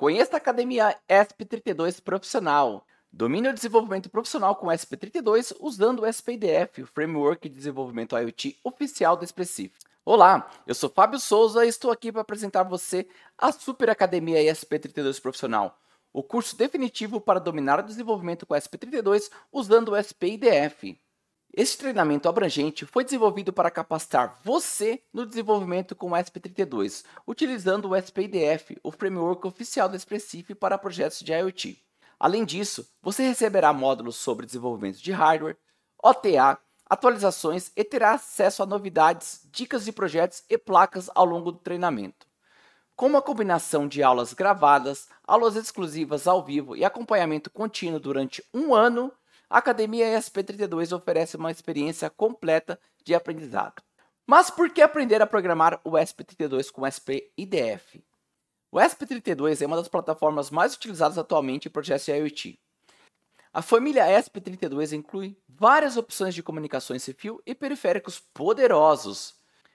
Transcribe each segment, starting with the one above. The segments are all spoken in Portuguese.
Conheça a Academia SP32 Profissional. Domine o desenvolvimento profissional com SP32 usando o SPDF, o Framework de Desenvolvimento IoT oficial do Expressif. Olá, eu sou Fábio Souza e estou aqui para apresentar você a Super Academia SP32 Profissional, o curso definitivo para dominar o desenvolvimento com SP32 usando o SPDF. Esse treinamento abrangente foi desenvolvido para capacitar você no desenvolvimento com o SP32, utilizando o SPDF, o framework oficial da Expressif para projetos de IoT. Além disso, você receberá módulos sobre desenvolvimento de hardware, OTA, atualizações e terá acesso a novidades, dicas de projetos e placas ao longo do treinamento. Com uma combinação de aulas gravadas, aulas exclusivas ao vivo e acompanhamento contínuo durante um ano, a Academia ESP32 oferece uma experiência completa de aprendizado. Mas por que aprender a programar o ESP32 com SP IDF? O ESP32 é uma das plataformas mais utilizadas atualmente em projetos de IoT. A família ESP32 inclui várias opções de comunicações sem fio e periféricos poderosos.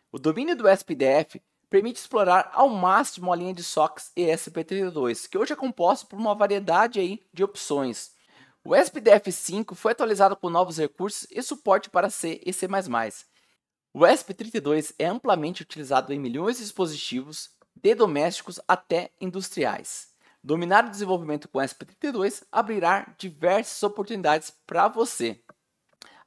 O domínio do ESP-IDF permite explorar ao máximo a linha de SOCs ESP32, que hoje é composta por uma variedade aí de opções. O SPDF 5 foi atualizado com novos recursos e suporte para C e C++. O ESP32 é amplamente utilizado em milhões de dispositivos, de domésticos até industriais. Dominar o desenvolvimento com o ESP32 abrirá diversas oportunidades para você.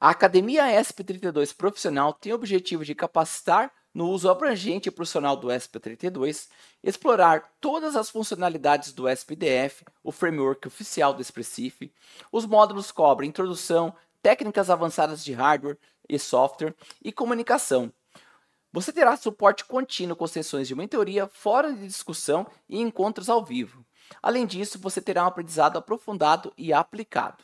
A Academia SP32 Profissional tem o objetivo de capacitar no uso abrangente e profissional do SP32, explorar todas as funcionalidades do SPDF, o framework oficial do Expressif. Os módulos cobrem introdução, técnicas avançadas de hardware e software e comunicação. Você terá suporte contínuo com sessões de mentoria, fora de discussão e encontros ao vivo. Além disso, você terá um aprendizado aprofundado e aplicado.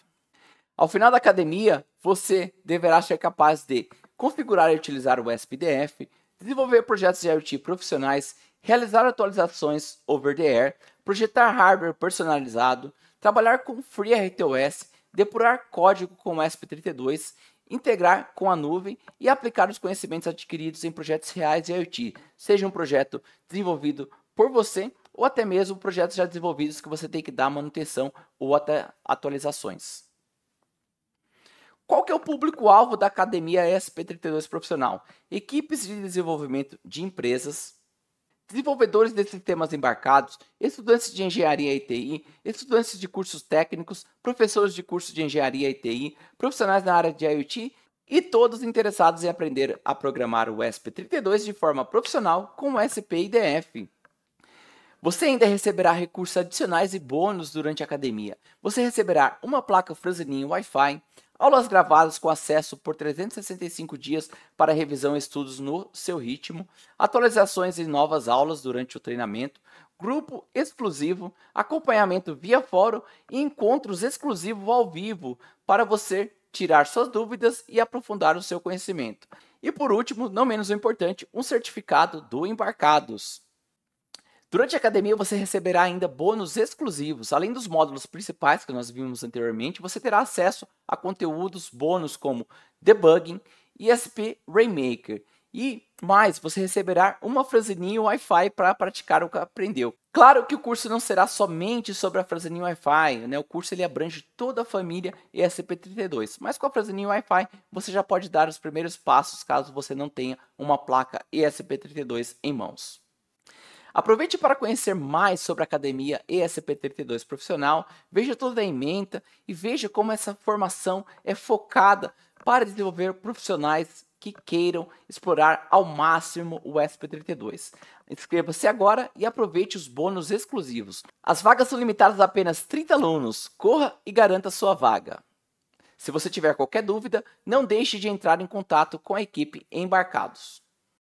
Ao final da academia, você deverá ser capaz de configurar e utilizar o SPDF, desenvolver projetos de IoT profissionais, realizar atualizações over the air, projetar hardware personalizado, trabalhar com FreeRTOS, depurar código com o ESP32, integrar com a nuvem e aplicar os conhecimentos adquiridos em projetos reais de IoT, seja um projeto desenvolvido por você ou até mesmo projetos já desenvolvidos que você tem que dar manutenção ou até atualizações. Qual que é o público-alvo da Academia SP32 Profissional? Equipes de desenvolvimento de empresas, desenvolvedores de sistemas embarcados, estudantes de engenharia e TI, estudantes de cursos técnicos, professores de cursos de engenharia e TI, profissionais na área de IoT e todos interessados em aprender a programar o SP32 de forma profissional com o SPIDF. Você ainda receberá recursos adicionais e bônus durante a academia. Você receberá uma placa Franzininho Wi-Fi, aulas gravadas com acesso por 365 dias para revisão e estudos no seu ritmo, atualizações e novas aulas durante o treinamento, grupo exclusivo, acompanhamento via fórum e encontros exclusivos ao vivo para você tirar suas dúvidas e aprofundar o seu conhecimento. E por último, não menos importante, um certificado do Embarcados. Durante a academia, você receberá ainda bônus exclusivos. Além dos módulos principais que nós vimos anteriormente, você terá acesso a conteúdos bônus como debugging, ESP Rainmaker. E mais, você receberá uma franzininha Wi-Fi para praticar o que aprendeu. Claro que o curso não será somente sobre a franzininha Wi-Fi, né? O curso ele abrange toda a família ESP32, mas com a franzininha Wi-Fi você já pode dar os primeiros passos caso você não tenha uma placa ESP32 em mãos. Aproveite para conhecer mais sobre a Academia ESP32 Profissional, veja toda a ementa e veja como essa formação é focada para desenvolver profissionais que queiram explorar ao máximo o SP32. Inscreva-se agora e aproveite os bônus exclusivos. As vagas são limitadas a apenas 30 alunos. Corra e garanta sua vaga. Se você tiver qualquer dúvida, não deixe de entrar em contato com a equipe Embarcados.